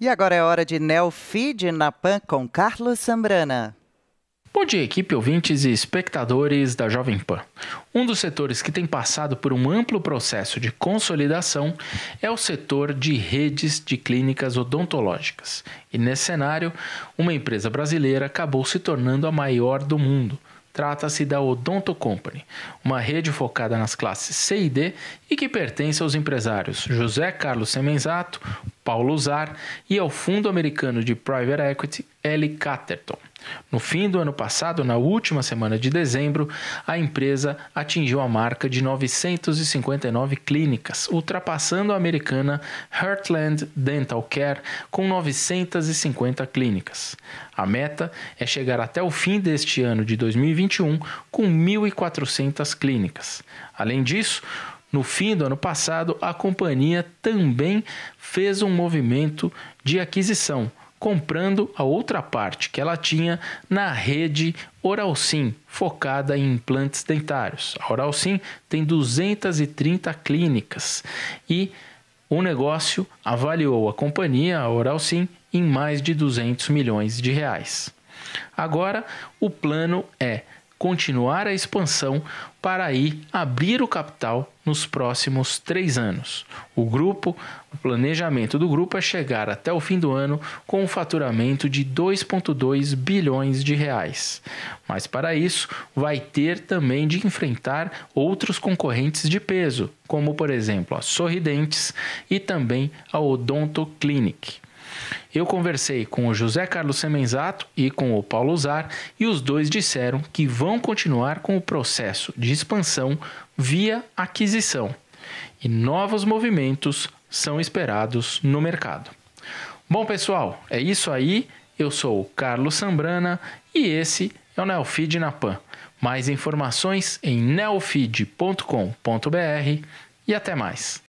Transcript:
E agora é hora de Neofeed na PAN com Carlos Sambrana. Bom dia, equipe ouvintes e espectadores da Jovem Pan. Um dos setores que tem passado por um amplo processo de consolidação é o setor de redes de clínicas odontológicas. E nesse cenário, uma empresa brasileira acabou se tornando a maior do mundo. Trata-se da Odonto Company, uma rede focada nas classes C e D e que pertence aos empresários José Carlos Semenzato, Paulo Zar e ao fundo americano de private equity L. Catterton. No fim do ano passado, na última semana de dezembro, a empresa atingiu a marca de 959 clínicas, ultrapassando a americana Heartland Dental Care com 950 clínicas. A meta é chegar até o fim deste ano de 2021 com 1.400 clínicas. Além disso, no fim do ano passado, a companhia também fez um movimento de aquisição, comprando a outra parte que ela tinha na rede Oralsim, focada em implantes dentários. A Oralsim tem 230 clínicas e o negócio avaliou a companhia, a Oralsim, em mais de 200 milhões de reais. Agora, o plano é continuar a expansão para aí abrir o capital nos próximos três anos. O grupo, o planejamento do grupo é chegar até o fim do ano com um faturamento de 2,2 bilhões de reais. Mas para isso, vai ter também de enfrentar outros concorrentes de peso, como por exemplo a Sorridentes e também a Odonto Clinic. Eu conversei com o José Carlos Semenzato e com o Paulo Zar e os dois disseram que vão continuar com o processo de expansão via aquisição e novos movimentos são esperados no mercado. Bom, pessoal, é isso aí. Eu sou o Carlos Sambrana e esse é o Neofeed na Pan. Mais informações em neofeed.com.br e até mais.